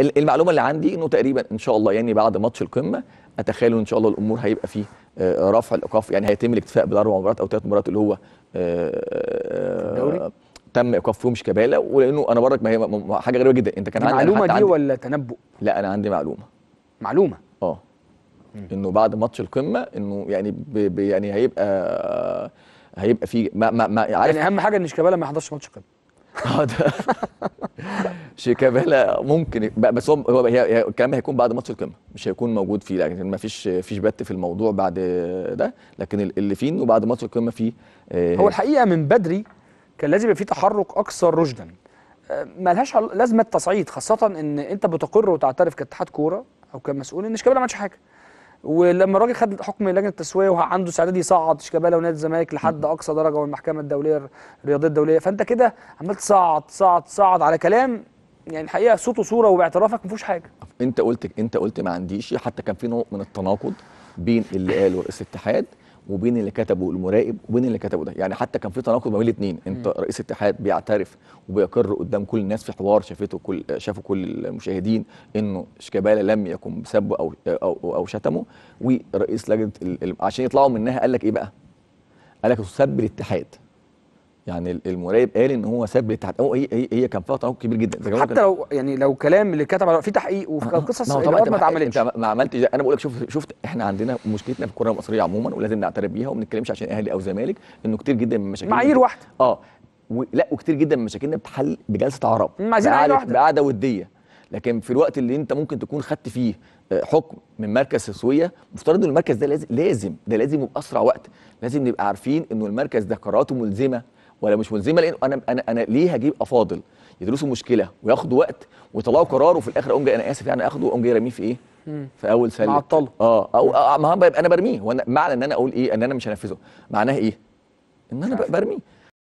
المعلومه اللي عندي انه تقريبا ان شاء الله يعني بعد ماتش القمه اتخيل ان شاء الله الامور هيبقى فيه آه، رفع الايقاف يعني هيتم الاكتفاء بالاربع مباريات او ثلاث مباريات اللي هو آه، آه، الدوري تم ايقاف فيهم شيكابالا ولانه انا برك ما هي حاجه غريبه جدا انت كان عندي معلومه دي عندي ولا تنبؤ؟ لا انا عندي معلومه معلومه اه انه بعد ماتش القمه انه يعني يعني هيبقى هيبقى في ما ما, ما عارف يعني اهم حاجه ان شيكابالا ما يحضرش ماتش القمه شيكابالا ممكن بس هو هو هي الكلام هيكون بعد ماتش القمه مش هيكون موجود فيه لكن ما فيش فيش بت في الموضوع بعد ده لكن اللي فين وبعد ماتش القمه فيه آه، هو الحقيقه من بدري كان لازم يبقى في تحرك اكثر رشدا آه، ملهاش لازمه تصعيد خاصه ان انت بتقر وتعترف كاتحاد كوره او كمسؤول ان شيكابالا ما عملش حاجه ولما الراجل خد حكم لجنه التسويه وعنده استعداد يصعد شيكابالا ونادي الزمالك لحد اقصى درجه والمحكمه الدوليه الرياضيه الدوليه فانت كده عمال تصعد صعد صعد على كلام يعني الحقيقه صوت وصوره وباعترافك ما فيهوش حاجه انت قلت انت قلت ما عنديش حتى كان في نوع من التناقض بين اللي قاله رئيس الاتحاد وبين اللي كتبه المراقب وبين اللي كتبه ده يعني حتى كان في تناقض ما بين الاثنين انت م. رئيس الاتحاد بيعترف وبيقر قدام كل الناس في حوار شافته كل شافه كل المشاهدين انه شيكابالا لم يكن بسبه او او او شتمه ورئيس لجنه عشان يطلعوا منها قال لك ايه بقى قال لك سب الاتحاد يعني المراقب قال ان هو ساب الاتحاد هو هي, هي هي كان فتره كبير جدا حتى كان... لو يعني لو كلام اللي اتكتب على في تحقيق وفي آه، آه. قصص آه ما اتعملتش ما عملتش انا بقول لك شفت شفت احنا عندنا مشكلتنا في الكره المصريه عموما ولازم نعترف بيها وما بنتكلمش عشان اهلي او زمالك انه كتير جدا من مشاكل معايير واحده اه و... لا وكتير جدا من مشاكلنا بتحل بجلسه عرب بقعده وديه لكن في الوقت اللي انت ممكن تكون خدت فيه آه، حكم من مركز سويه مفترض ان المركز ده لازم لازم ده لازم يبقى اسرع وقت لازم نبقى عارفين انه المركز ده قراراته ملزمه ولا مش ملزمه لان انا انا انا ليه هجيب افاضل يدرسوا مشكله وياخدوا وقت ويطلعوا قرار وفي الاخر اقوم انا اسف يعني اخده واقوم جاي رميه في ايه؟ في اول سنه معطله اه او آه، ما انا برميه وانا معنى ان انا اقول ايه ان انا مش هنفذه معناه ايه؟ ان انا برميه